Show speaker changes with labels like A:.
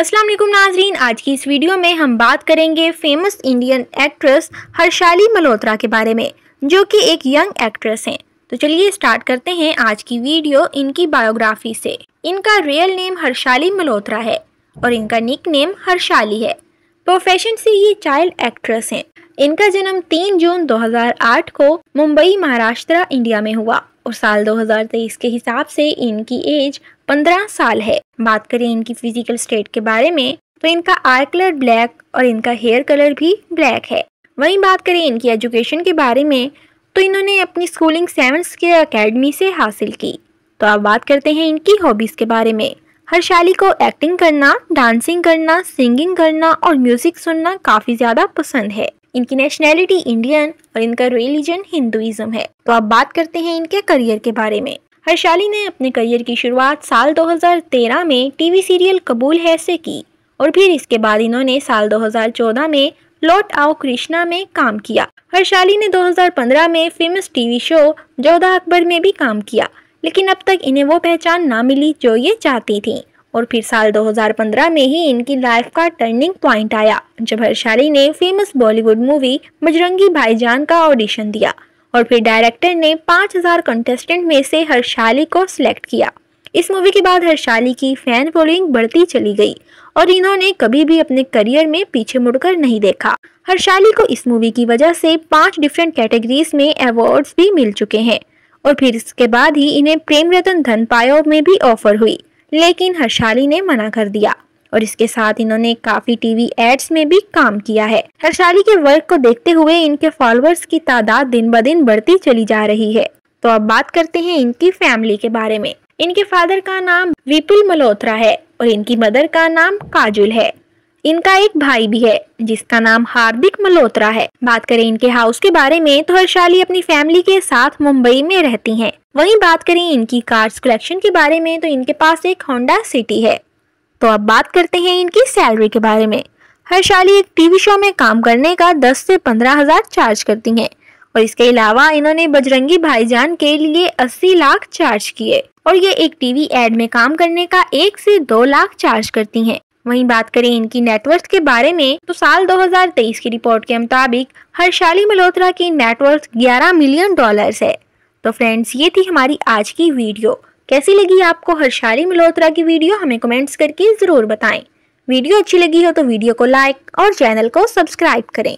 A: अस्सलाम वालेकुम नाजरीन आज की इस वीडियो में हम बात करेंगे famous Indian actress Harshali Malhotra के बारे में जो कि एक यंग एक्ट्रेस हैं तो चलिए स्टार्ट करते हैं आज की वीडियो इनकी बायोग्राफी से इनका रियल नेम हर्षाली मल्होत्रा है और इनका निक नेम हर्षाली है प्रोफेशन से ये चाइल्ड एक्ट्रेस हैं इनका जन्म 3 जून 2008 को मुंबई महाराष्ट्र इंडिया में हुआ और साल 2023 के हिसाब से इनकी एज 15 साल है बात करें इनकी फिजिकल स्टेट के बारे में तो इनका आई कलर ब्लैक और इनका हेयर कलर भी ब्लैक है वहीं बात करें इनकी एजुकेशन के बारे में तो इन्होंने अपनी स्कूलिंग सेवन के अकेडमी से हासिल की तो अब बात करते हैं इनकी हॉबीज़ के बारे में हर्षाली को एक्टिंग करना डांसिंग करना सिंगिंग करना और म्यूज़िक सुनना काफ़ी ज़्यादा पसंद है इनकी नेशनैलिटी इंडियन और इनका रिलीजन हिंदुइज्म है तो अब बात करते हैं इनके करियर के बारे में हर्षाली ने अपने करियर की शुरुआत साल 2013 में टीवी सीरियल कबूल है से की और फिर इसके बाद इन्होंने साल 2014 में लौट आओ कृष्णा में काम किया हर्षाली ने 2015 में famous TV show Jodha Akbar में भी काम किया लेकिन अब तक इन्हें वो पहचान ना मिली जो ये चाहती थी और फिर साल 2015 में ही इनकी लाइफ का टर्निंग पॉइंट आया जब हर्षाली ने फेमस बॉलीवुड मूवी बजरंगी भाईजान का ऑडिशन दिया और फिर डायरेक्टर ने 5000 कंटेस्टेंट में से हर्षाली को सिलेक्ट किया इस मूवी के बाद हर्षाली की फैन फॉलोइंग बढ़ती चली गई और इन्होंने कभी भी अपने करियर में पीछे मुड़कर नहीं देखा हर्षाली को इस मूवी की वजह से पांच डिफरेंट कैटेगरीज में अवार्ड्स भी मिल चुके हैं और फिर इसके बाद ही इन्हें प्रेम रतन धन पायो में भी ऑफर हुई लेकिन हर्षाली ने मना कर दिया और इसके साथ इन्होंने काफी टीवी एड्स में भी काम किया है हर्षाली के वर्क को देखते हुए इनके फॉलोअर्स की तादाद दिन ब दिन बढ़ती चली जा रही है तो अब बात करते हैं इनकी फैमिली के बारे में इनके फादर का नाम विपुल मल्होत्रा है और इनकी मदर का नाम काजुल है इनका एक भाई भी है जिसका नाम हार्दिक मल्होत्रा है बात करें इनके हाउस के बारे में तो हर्षाली अपनी फैमिली के साथ मुंबई में रहती हैं। वहीं बात करें इनकी कार्स कलेक्शन के बारे में तो इनके पास एक होंडा सिटी है तो अब बात करते हैं इनकी सैलरी के बारे में हर्षाली एक टीवी शो में काम करने का दस से पंद्रह हज़ार चार्ज करती हैं और इसके अलावा इन्होंने बजरंगी भाईजान के लिए अस्सी लाख चार्ज किए और ये एक टीवी एड में काम करने का एक से दो लाख चार्ज करती हैं वहीं बात करें इनकी नेटवर्थ के बारे में तो साल 2023 की रिपोर्ट के मुताबिक हर्षाली मल्होत्रा की नेटवर्थ 11 मिलियन डॉलर्स है तो फ्रेंड्स ये थी हमारी आज की वीडियो कैसी लगी आपको हर्षारी मल्होत्रा की वीडियो हमें कमेंट्स करके ज़रूर बताएं वीडियो अच्छी लगी हो तो वीडियो को लाइक और चैनल को सब्सक्राइब करें